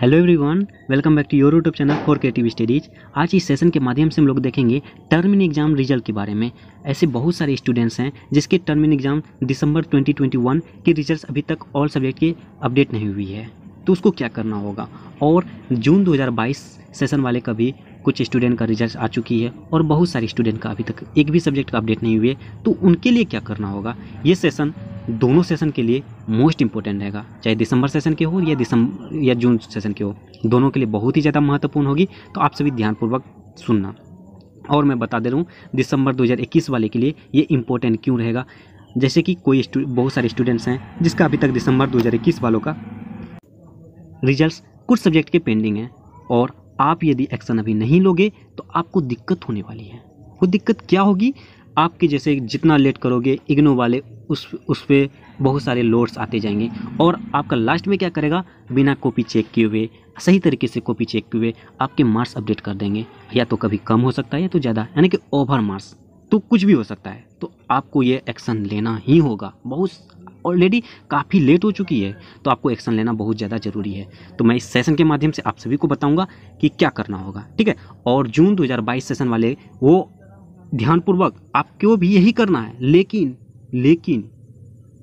hello everyone welcome back to your YouTube channel for creative studies आज इस session के माध्यम से हम लोग देखेंगे टर्म इन एग्जाम रिजल्ट के बारे में ऐसे बहुत सारे स्टूडेंट्स हैं जिसके टर्म इन एग्जाम दिसंबर 2021 के रिजल्ट्स अभी तक ऑल सब्जेक्ट की अपडेट नहीं हुई है तो उसको क्या करना होगा और जून दो सेशन वाले का भी कुछ स्टूडेंट का रिजल्ट आ चुकी है और बहुत सारे स्टूडेंट का अभी तक एक भी सब्जेक्ट का अपडेट नहीं हुई है तो उनके लिए क्या करना होगा ये सेशन दोनों सेशन के लिए मोस्ट इंपॉर्टेंट रहेगा चाहे दिसंबर सेशन के हो या दिसंबर या जून सेशन के हो दोनों के लिए बहुत ही ज़्यादा महत्वपूर्ण होगी तो आप सभी ध्यानपूर्वक सुनना और मैं बता दे रहा हूँ दिसंबर 2021 वाले के लिए ये इम्पोर्टेंट क्यों रहेगा जैसे कि कोई बहुत सारे स्टूडेंट्स हैं जिसका अभी तक दिसंबर 2021 वालों का रिजल्ट्स कुछ सब्जेक्ट के पेंडिंग हैं और आप यदि एक्शन अभी नहीं लोगे तो आपको दिक्कत होने वाली है वो दिक्कत क्या होगी आपके जैसे जितना लेट करोगे इग्नो वाले उस उस पर बहुत सारे लोड्स आते जाएंगे और आपका लास्ट में क्या करेगा बिना कॉपी चेक किए हुए सही तरीके से कॉपी चेक किए हुए आपके मार्क्स अपडेट कर देंगे या तो कभी कम हो सकता है या तो ज़्यादा यानी कि ओवर मार्क्स तो कुछ भी हो सकता है तो आपको ये एक्शन लेना ही होगा बहुत ऑलरेडी काफ़ी लेट हो चुकी है तो आपको एक्शन लेना बहुत ज़्यादा ज़रूरी है तो मैं इस सेशन के माध्यम से आप सभी को बताऊंगा कि क्या करना होगा ठीक है और जून 2022 सेशन वाले वो ध्यानपूर्वक आपको भी यही करना है लेकिन लेकिन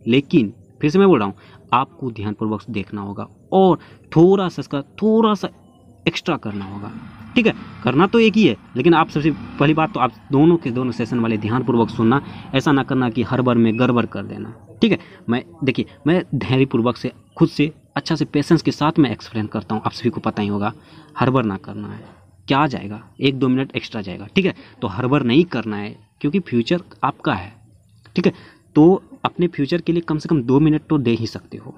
लेकिन फिर से मैं बोल रहा हूँ आपको ध्यानपूर्वक देखना होगा और थोड़ा सा इसका थोड़ा सा एक्स्ट्रा करना होगा ठीक है करना तो एक ही है लेकिन आप सबसे पहली बात तो आप दोनों के दोनों सेशन वाले ध्यानपूर्वक सुनना ऐसा ना करना कि हर बार में गड़बड़ कर देना ठीक है मैं देखिए मैं धैर्यपूर्वक से खुद से अच्छा से पेशेंस के साथ मैं एक्सप्लेन करता हूँ आप सभी को पता ही होगा हर बार ना करना है क्या जाएगा एक दो मिनट एक्स्ट्रा जाएगा ठीक है तो हड़बड़ नहीं करना है क्योंकि फ्यूचर आपका है ठीक है तो अपने फ्यूचर के लिए कम से कम दो मिनट तो दे ही सकते हो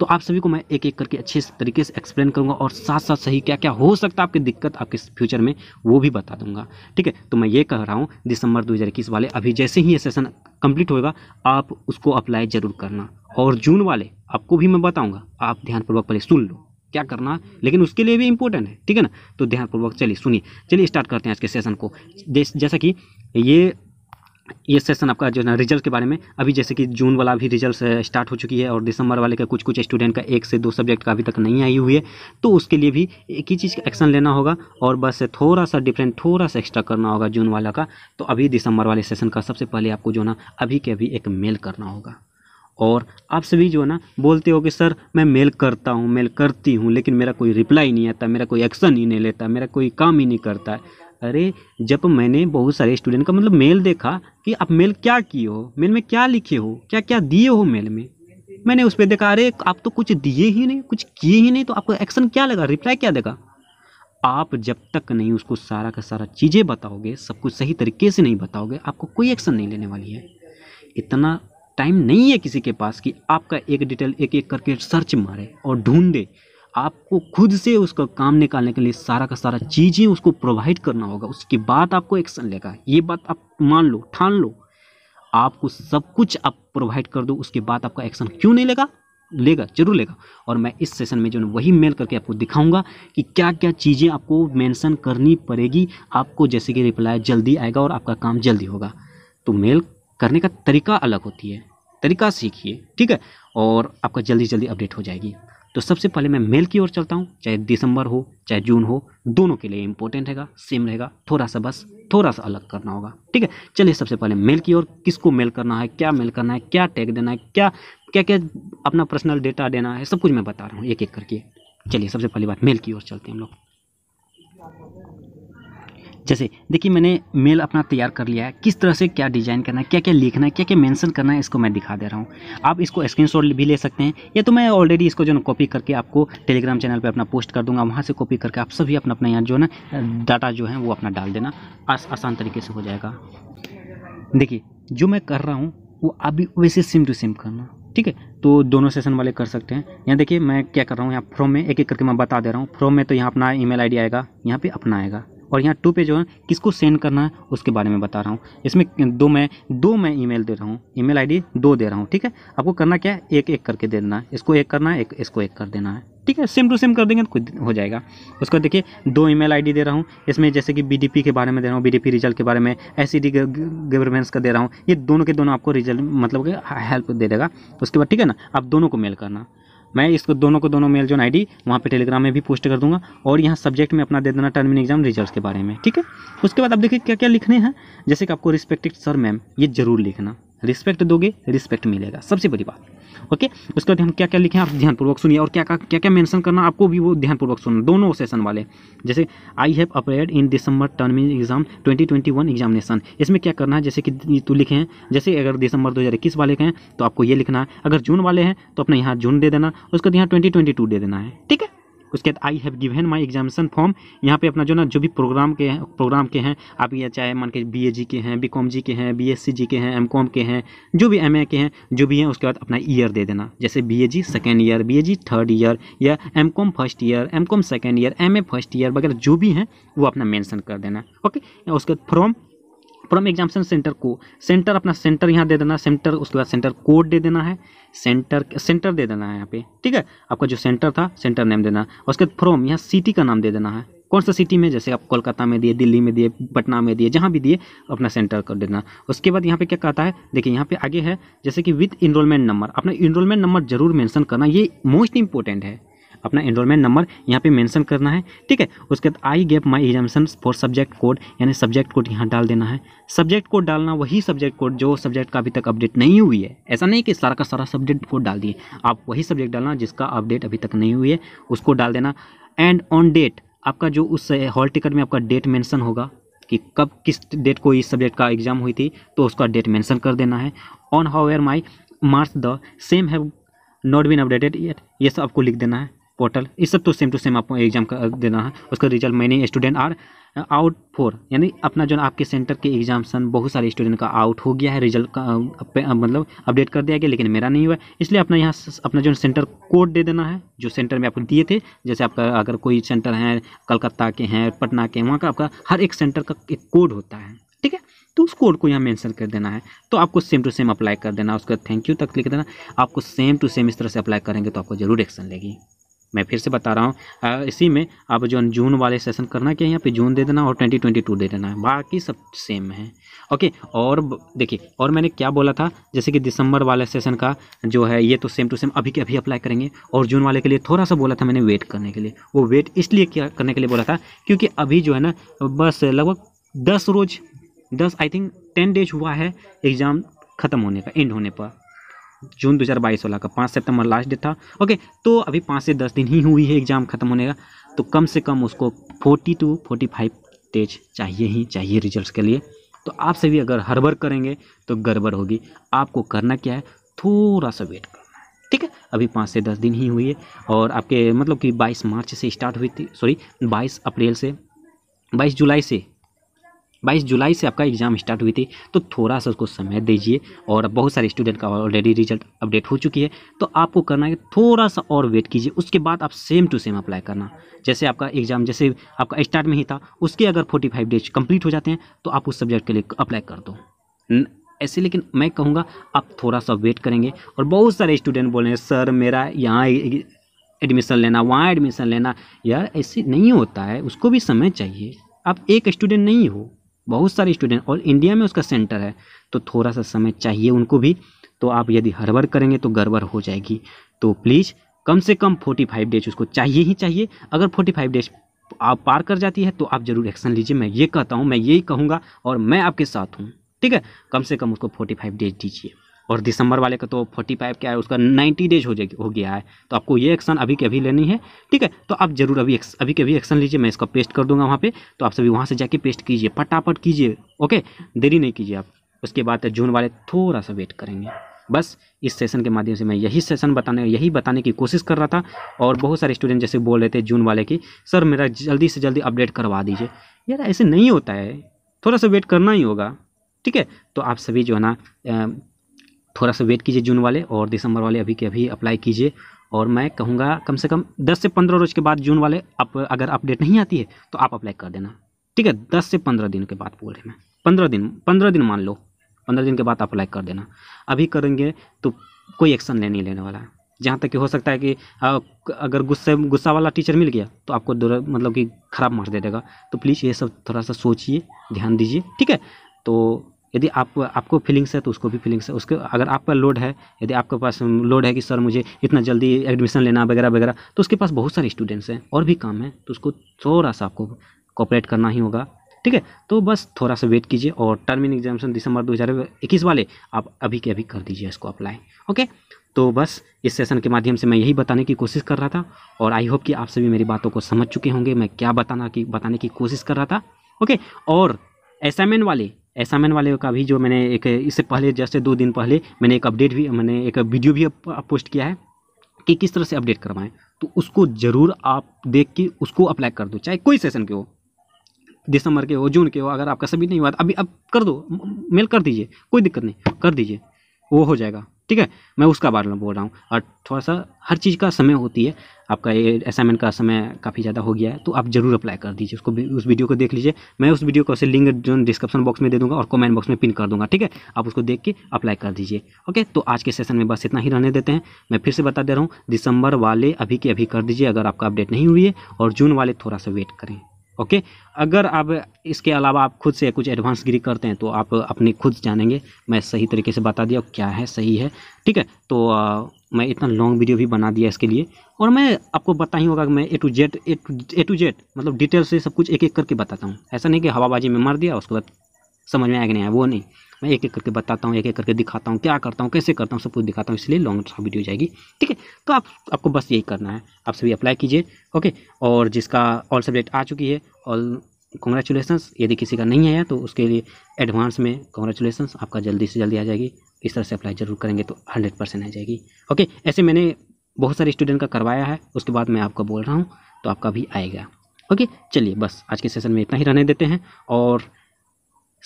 तो आप सभी को मैं एक एक करके अच्छे तरीके से एक्सप्लेन करूंगा और साथ साथ सही क्या क्या हो सकता है आपकी दिक्कत आपके फ्यूचर में वो भी बता दूंगा ठीक है तो मैं ये कह रहा हूँ दिसंबर 2021 वाले अभी जैसे ही ये सेशन कंप्लीट होगा आप उसको अप्लाई ज़रूर करना और जून वाले आपको भी मैं बताऊँगा आप ध्यानपूर्वक पहले सुन लो क्या करना लेकिन उसके लिए भी इंपॉर्टेंट है ठीक है ना तो ध्यानपूर्वक चलिए सुनिए चलिए स्टार्ट करते हैं आज के सेशन को जैसा कि ये ये सेशन आपका जो है ना रिजल्ट के बारे में अभी जैसे कि जून वाला भी रिजल्ट स्टार्ट हो चुकी है और दिसंबर वाले का कुछ कुछ स्टूडेंट का एक से दो सब्जेक्ट का अभी तक नहीं आई हुई है तो उसके लिए भी एक ही चीज़ का एक्शन लेना होगा और बस थोड़ा सा डिफरेंट थोड़ा सा एक्स्ट्रा करना होगा जून वाला का तो अभी दिसंबर वाले सेशन का सबसे पहले आपको जो ना अभी के अभी एक मेल करना होगा और आप सभी जो है ना बोलते हो कि सर मैं मेल करता हूँ मेल करती हूँ लेकिन मेरा कोई रिप्लाई नहीं आता मेरा कोई एक्शन ही नहीं लेता मेरा कोई काम ही नहीं करता अरे जब मैंने बहुत सारे स्टूडेंट का मतलब मेल देखा कि आप मेल क्या किए हो मेल में क्या लिखे हो क्या क्या दिए हो मेल में मैंने उस पर देखा अरे आप तो कुछ दिए ही नहीं कुछ किए ही नहीं तो आपको एक्शन क्या लगा रिप्लाई क्या देगा आप जब तक नहीं उसको सारा का सारा चीज़ें बताओगे सब कुछ सही तरीके से नहीं बताओगे आपको कोई एक्शन नहीं लेने वाली है इतना टाइम नहीं है किसी के पास कि आपका एक डिटेल एक एक करके सर्च मारे और ढूंढे आपको खुद से उसका काम निकालने के लिए सारा का सारा चीज़ें उसको प्रोवाइड करना होगा उसके बाद आपको एक्शन लेगा ये बात आप मान लो ठान लो आपको सब कुछ आप प्रोवाइड कर दो उसके बाद आपका एक्शन क्यों नहीं लेगा लेगा जरूर लेगा और मैं इस सेशन में जो है वही मेल करके आपको दिखाऊंगा कि क्या क्या चीज़ें आपको मेंशन करनी पड़ेगी आपको जैसे कि रिप्लाई जल्दी आएगा और आपका काम जल्दी होगा तो मेल करने का तरीका अलग होती है तरीका सीखिए ठीक है और आपका जल्दी जल्दी अपडेट हो जाएगी तो सबसे पहले मैं मेल की ओर चलता हूँ चाहे दिसंबर हो चाहे जून हो दोनों के लिए इंपॉर्टेंट रहेगा सेम रहेगा थोड़ा सा बस थोड़ा सा अलग करना होगा ठीक है चलिए सबसे पहले मेल की ओर किसको मेल करना है क्या मेल करना है क्या टैग देना है क्या क्या क्या अपना पर्सनल डेटा देना है सब कुछ मैं बता रहा हूँ एक एक करके चलिए सबसे पहली बात मेल की ओर चलते हैं हम लोग जैसे देखिए मैंने मेल अपना तैयार कर लिया है किस तरह से क्या डिज़ाइन करना है क्या क्या लिखना है क्या क्या मेंशन करना है इसको मैं दिखा दे रहा हूँ आप इसको स्क्रीनशॉट भी ले सकते हैं या तो मैं ऑलरेडी इसको जो है कॉपी करके आपको टेलीग्राम चैनल पर अपना पोस्ट कर दूंगा वहाँ से कॉपी करके आप सभी अपना अपना यहाँ जो है ना डाटा जो है वो अपना डाल देना आस, आसान तरीके से हो जाएगा देखिए जो मैं कर रहा हूँ वो अभी वैसे सिम टू सिम करना ठीक है तो दोनों सेशन वाले कर सकते हैं यहाँ देखिए मैं क्या कर रहा हूँ यहाँ फ्रॉम में एक एक करके मैं बता दे रहा हूँ फ्रॉम में तो यहाँ अपना ईमेल आईडी आएगा यहाँ पे अपना आएगा और यहाँ टू पे जो है किसको सेंड करना है उसके बारे में बता रहा हूँ इसमें दो मैं दो मैं ईमेल दे रहा हूँ ईमेल आईडी दो दे रहा हूँ ठीक है आपको करना क्या है एक एक करके दे देना है इसको एक करना है एक इसको एक कर देना है ठीक है सेम टू सेम कर देंगे तो कुछ हो जाएगा उसका देखिए दो ईमेल आईडी दे रहा हूँ इसमें जैसे कि बीडीपी के बारे में दे रहा हूँ बीडीपी रिजल्ट के बारे में एसईडी e गवर्नेंस का दे रहा हूँ ये दोनों के दोनों आपको रिजल्ट मतलब हेल्प दे देगा उसके बाद ठीक है ना आप दोनों को मेल करना मैं इसको दोनों को दोनों मेल जोन डी वहाँ पर टेलीग्राम में भी पोस्ट कर दूंगा और यहाँ सब्जेक्ट में अपना दे देना टर्मिन एग्जाम रिजल्ट के बारे में ठीक है उसके बाद आप देखिए क्या क्या लिखने हैं जैसे कि आपको रिस्पेक्टेड सर मैम ये जरूर लिखना रिस्पेक्ट दोगे रिस्पेक्ट मिलेगा सबसे बड़ी बात ओके उसके बाद हम क्या क्या लिखें आप ध्यानपूर्वक सुनिए और क्या क्या क्या क्या मेंशन करना आपको भी वो ध्यानपूर्वक सुनना दोनों सेशन वाले जैसे I have appear in December term exam 2021 examination इसमें क्या करना है जैसे कि तो लिखे हैं जैसे अगर दिसंबर 2021 वाले के हैं तो आपको ये लिखना है अगर जून वाले हैं तो अपने यहाँ जून दे देना उसके बाद यहाँ ट्वेंटी दे देना है ठीक है उसके बाद I have given my examination form यहाँ पे अपना जो ना जो भी प्रोग्राम के हैं प्रोग्राम के हैं आप ये चाहे मान के बी ए जी के हैं बी कॉम जी के हैं बी एस सी जी के हैं एम कॉम के हैं जो भी एम ए के हैं जो भी हैं उसके बाद अपना ईयर दे देना जैसे B A G second year B A G third year या M Com first year M Com second year M A first year वगैरह जो भी हैं वो अपना मैंसन कर देना ओके उसके बाद फ्रॉम फ्रॉम एग्जामेशन सेंटर को सेंटर अपना सेंटर यहाँ दे देना सेंटर उसके बाद सेंटर कोड दे देना है सेंटर सेंटर दे देना है यहाँ पे ठीक है आपका जो सेंटर था सेंटर नेम देना उसके बाद फ्रॉम यहाँ सिटी का नाम दे देना है कौन सा सिटी में जैसे आप कोलकाता में दिए दिल्ली में दिए पटना में दिए जहाँ भी दिए अपना सेंटर कर देना उसके बाद यहाँ पे क्या कहता है देखिए यहाँ पे आगे है जैसे कि विथ इनरोलमेंट नंबर अपना इनरोलमेंट नंबर जरूर मेंशन करना ये मोस्ट इंपॉर्टेंट है अपना एनरोलमेंट नंबर यहाँ पे मेंशन करना है ठीक है उसके बाद I gave my examination for subject code यानी सब्जेक्ट कोड यहाँ डाल देना है सब्जेक्ट कोड डालना वही सब्जेक्ट कोड जो सब्जेक्ट का अभी तक अपडेट नहीं हुई है ऐसा नहीं कि सारा का सारा सब्जेक्ट कोड डाल दिए आप वही सब्जेक्ट डालना जिसका अपडेट अभी तक नहीं हुई है उसको डाल देना एंड ऑन डेट आपका जो उस हॉल टिकट में आपका डेट मैंसन होगा कि कब किस डेट को इस सब्जेक्ट का एग्जाम हुई थी तो उसका डेट मैंसन कर देना है on how are my March the same have not been updated ये सब आपको लिख देना है पोर्टल इस सब तो सेम टू सेम आपको एग्जाम का देना है उसका रिजल्ट मैंने स्टूडेंट आर आउट फोर यानी अपना जो आपके सेंटर के सन बहुत सारे स्टूडेंट का आउट हो गया है रिजल्ट का मतलब अपडेट कर दिया गया लेकिन मेरा नहीं हुआ इसलिए अपना यहाँ अपना जो सेंटर कोड दे देना है जो सेंटर में आपको दिए थे जैसे आपका अगर कोई सेंटर हैं कलकत्ता के हैं पटना के वहाँ का आपका हर एक सेंटर का एक कोड होता है ठीक है तो उस कोड को यहाँ मेंशन कर देना है तो आपको सेम टू सेम अप्लाई कर देना उसका थैंक यू तक लिख देना आपको सेम टू सेम इस तरह से अप्लाई करेंगे तो आपको जरूर एक्शन लेगी मैं फिर से बता रहा हूँ इसी में आप जो जून वाले सेशन करना क्या है यहाँ पे जून दे देना और ट्वेंटी ट्वेंटी टू दे देना है बाकी सब सेम है ओके और देखिए और मैंने क्या बोला था जैसे कि दिसंबर वाले सेशन का जो है ये तो सेम टू सेम अभी के अभी अप्लाई करेंगे और जून वाले के लिए थोड़ा सा बोला था मैंने वेट करने के लिए वो वेट इसलिए क्या करने के लिए बोला था क्योंकि अभी जो है ना बस लगभग दस रोज दस आई थिंक टेन डेज हुआ है एग्ज़ाम ख़त्म होने का एंड होने पर जून 2022 का पाँच सितंबर लास्ट डेट था ओके तो अभी पाँच से दस दिन ही हुई है एग्ज़ाम खत्म होने का तो कम से कम उसको फोर्टी टू फोर्टी फाइव टेज चाहिए ही चाहिए रिजल्ट के लिए तो आप सभी अगर हड़बड़ करेंगे तो गड़बड़ होगी आपको करना क्या है थोड़ा सा वेट करना है ठीक है अभी पाँच से दस दिन ही हुई है और आपके मतलब कि बाईस मार्च से स्टार्ट हुई थी सॉरी बाईस अप्रैल से बाईस जुलाई से बाईस जुलाई से आपका एग्ज़ाम स्टार्ट हुई थी तो थोड़ा सा उसको समय दीजिए और बहुत सारे स्टूडेंट का ऑलरेडी रिजल्ट अपडेट हो चुकी है तो आपको करना है थोड़ा सा और वेट कीजिए उसके बाद आप सेम टू सेम अप्लाई करना जैसे आपका एग्ज़ाम जैसे आपका स्टार्ट में ही था उसके अगर फोर्टी फाइव डेज कंप्लीट हो जाते हैं तो आप उस सब्जेक्ट के लिए अप्लाई कर दो ऐसे लेकिन मैं कहूँगा आप थोड़ा सा वेट करेंगे और बहुत सारे स्टूडेंट बोल रहे हैं सर मेरा यहाँ एडमिशन लेना वहाँ एडमिशन लेना यार ऐसे नहीं होता है उसको भी समय चाहिए आप एक स्टूडेंट नहीं हो बहुत सारे स्टूडेंट और इंडिया में उसका सेंटर है तो थोड़ा सा समय चाहिए उनको भी तो आप यदि हड़बड़ करेंगे तो गड़बड़ हो जाएगी तो प्लीज़ कम से कम 45 डेज उसको चाहिए ही चाहिए अगर 45 डेज आप पार कर जाती है तो आप ज़रूर एक्शन लीजिए मैं ये कहता हूँ मैं यही कहूँगा और मैं आपके साथ हूँ ठीक है कम से कम उसको फाइव डेज दीजिए और दिसंबर वाले का तो फोर्टी फाइव क्या है उसका नाइन्टी डेज हो जाएगी हो गया है तो आपको ये एक्शन अभी के अभी लेनी है ठीक है तो आप जरूर अभी अभी के अभी एक्शन लीजिए मैं इसका पेस्ट कर दूंगा वहाँ पर तो आप सभी वहाँ से जाके पेस्ट कीजिए फटाफट कीजिए ओके देरी नहीं कीजिए आप उसके बाद जून वाले थोड़ा सा वेट करेंगे बस इस सेशन के माध्यम से मैं यही सेशन बताने यही बताने की कोशिश कर रहा था और बहुत सारे स्टूडेंट जैसे बोल रहे थे जून वाले की सर मेरा जल्दी से जल्दी अपडेट करवा दीजिए यार ऐसे नहीं होता है थोड़ा सा वेट करना ही होगा ठीक है तो आप सभी जो है ना थोड़ा सा वेट कीजिए जून वाले और दिसंबर वाले अभी के अभी अप्लाई कीजिए और मैं कहूँगा कम से कम दस से पंद्रह रोज के बाद जून वाले आप अगर अपडेट नहीं आती है तो आप अप्लाई कर देना ठीक है दस से पंद्रह दिन के बाद बोल रहे मैं पंद्रह दिन पंद्रह दिन मान लो पंद्रह दिन के बाद अप्लाई कर देना अभी करेंगे तो कोई एक्शन ले नहीं लेने वाला है जहाँ तक कि हो सकता है कि अगर गुस्से गुस्सा वाला टीचर मिल गया तो आपको मतलब कि ख़राब मार दे देगा तो प्लीज़ ये सब थोड़ा सा सोचिए ध्यान दीजिए ठीक है तो यदि आप आपको फीलिंग्स है तो उसको भी फीलिंग्स है उसके अगर आपका लोड है यदि आपके पास लोड है कि सर मुझे इतना जल्दी एडमिशन लेना वगैरह वगैरह तो उसके पास बहुत सारे स्टूडेंट्स हैं और भी काम है तो उसको थोड़ा सा आपको कॉपरेट करना ही होगा ठीक है तो बस थोड़ा सा वेट कीजिए और टर्म इन एग्जामेशन दिसंबर दो वाले आप अभी के अभी कर दीजिए इसको अप्लाई ओके तो बस इस सेशन के माध्यम से मैं यही बताने की कोशिश कर रहा था और आई होप कि आप सभी मेरी बातों को समझ चुके होंगे मैं क्या बताना की बताने की कोशिश कर रहा था ओके और असाइनमेंट वाले ऐसा मैन वाले का भी जो मैंने एक इससे पहले जैसे दो दिन पहले मैंने एक अपडेट भी मैंने एक वीडियो भी पोस्ट किया है कि किस तरह से अपडेट करवाएं तो उसको ज़रूर आप देख के उसको अप्लाई कर दो चाहे कोई सेशन के हो दिसंबर के हो जून के हो अगर आपका सभी नहीं हुआ अभी अब कर दो मेल कर दीजिए कोई दिक्कत नहीं कर दीजिए वो हो जाएगा ठीक है मैं उसका बारे में बोल रहा हूँ और थोड़ा सा हर चीज़ का समय होती है आपका ये असाइनमेंट का समय काफ़ी ज़्यादा हो गया है तो आप जरूर अप्लाई कर दीजिए उसको उस वीडियो को देख लीजिए मैं उस वीडियो को उसे लिंक जो डिस्क्रिप्शन बॉक्स में दे दूंगा और कमेंट बॉक्स में पिन कर दूंगा ठीक है आप उसको देख के अप्लाई कर दीजिए ओके तो आज के सेशन में बस इतना ही रहने देते हैं मैं फिर से बता दे रहा हूँ दिसंबर वाले अभी के अभी कर दीजिए अगर आपका अपडेट नहीं हुई है और जून वाले थोड़ा सा वेट करें ओके अगर आप इसके अलावा आप खुद से कुछ एडवांस गिरी करते हैं तो आप अपने खुद जानेंगे मैं सही तरीके से बता दिया क्या है सही है ठीक है तो आ, मैं इतना लॉन्ग वीडियो भी बना दिया इसके लिए और मैं आपको बता ही होगा कि मैं A to Z A to Z मतलब डिटेल से सब कुछ एक एक करके बताता हूँ ऐसा नहीं कि हवाबाजी में मार दिया उसके बाद समझ में कि नहीं आया वो नहीं मैं एक एक करके बताता हूँ एक एक करके दिखाता हूँ क्या करता हूँ कैसे करता हूँ सब कुछ दिखाता हूँ इसलिए लॉन्ग सा वीडियो जाएगी ठीक है तो आप आपको बस यही करना है आप सभी अप्लाई कीजिए ओके और जिसका ऑल सब्जेक्ट आ चुकी है ऑल कॉन्ग्रेचुलेसन्स यदि किसी का नहीं आया तो उसके लिए एडवांस में कॉन्ग्रेचुलेसन्स आपका जल्दी से जल्दी आ जाएगी इस तरह से अप्लाई जरूर करेंगे तो हंड्रेड परसेंट आ जाएगी ओके ऐसे मैंने बहुत सारे स्टूडेंट का करवाया है उसके बाद मैं आपको बोल रहा हूँ तो आपका भी आएगा ओके चलिए बस आज के सेशन में इतना ही रहने देते हैं और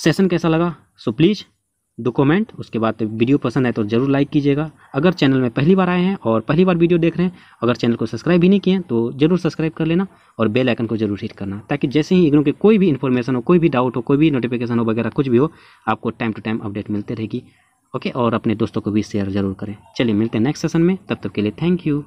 सेशन कैसा लगा सो प्लीज़ दो कमेंट उसके बाद वीडियो पसंद है तो जरूर लाइक कीजिएगा अगर चैनल में पहली बार आए हैं और पहली बार वीडियो देख रहे हैं अगर चैनल को सब्सक्राइब भी नहीं किए हैं तो जरूर सब्सक्राइब कर लेना और बेल आइकन को जरूर हिट करना ताकि जैसे ही इग्नो के कोई भी इन्फॉर्मेशन हो कोई भी डाउट हो कोई भी नोटिफिकेशन हो वगैरह कुछ भी हो आपको टाइम टू टाइम अपडेट मिलते रहेगी ओके और अपने दोस्तों को भी शेयर जरूर करें चलिए मिलते हैं नेक्स्ट सेशन में तब तक के लिए थैंक यू